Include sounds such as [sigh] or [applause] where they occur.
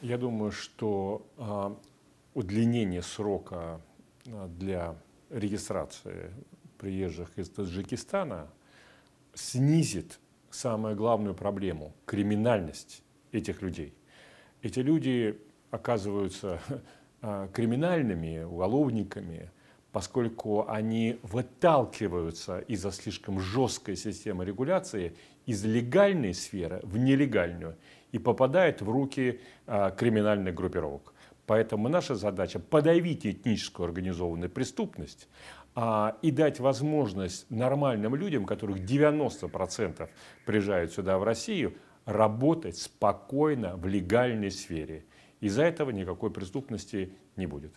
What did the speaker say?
Я думаю, что а, удлинение срока а, для регистрации приезжих из Таджикистана снизит самую главную проблему – криминальность этих людей. Эти люди оказываются [laughs] а, криминальными, уголовниками, поскольку они выталкиваются из-за слишком жесткой системы регуляции из легальной сферы в нелегальную и попадают в руки а, криминальных группировок. Поэтому наша задача подавить этническую организованную преступность а, и дать возможность нормальным людям, которых 90% приезжают сюда, в Россию, работать спокойно в легальной сфере. Из-за этого никакой преступности не будет.